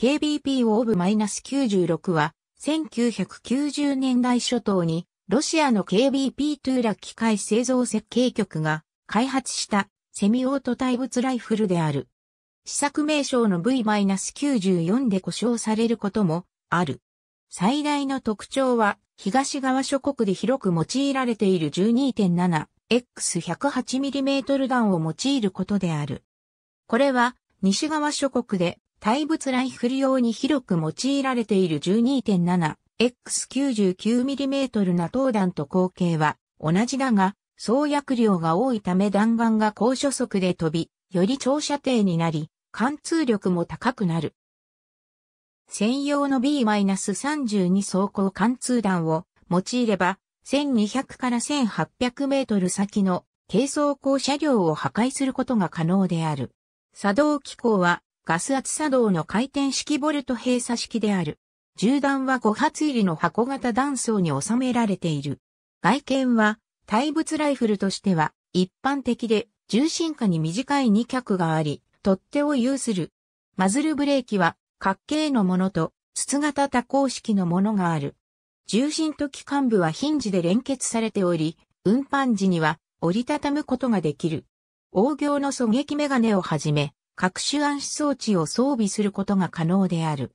KBP オーブ -96 は、1990年代初頭に、ロシアの KBP トゥーラ機械製造設計局が開発したセミオート対物ライフルである。試作名称の V-94 で呼称されることもある。最大の特徴は東側諸国で広く用いられている 12.7X108mm 弾を用いることである。これは西側諸国で対物ライフル用に広く用いられている 12.7X99mm な投弾と口径は同じだが、創薬量が多いため弾丸が高初速で飛び、より長射程になり、貫通力も高くなる。専用の B-32 装甲貫通弾を用いれば、1200から1800メートル先の軽装甲車両を破壊することが可能である。作動機構はガス圧作動の回転式ボルト閉鎖式である。銃弾は5発入りの箱型弾倉に収められている。外見は、対物ライフルとしては、一般的で、重心下に短い2脚があり、取っ手を有する。マズルブレーキは、角形のものと、筒型多項式のものがある。重心と機関部はヒンジで連結されており、運搬時には折りたたむことができる。大行の狙撃メガネをはじめ、各種暗視装置を装備することが可能である。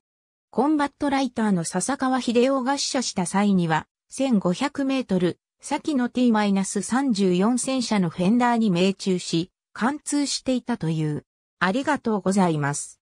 コンバットライターの笹川秀夫が死者した際には、1500メートル、先の T-34 戦車のフェンダーに命中し、貫通していたという。ありがとうございます。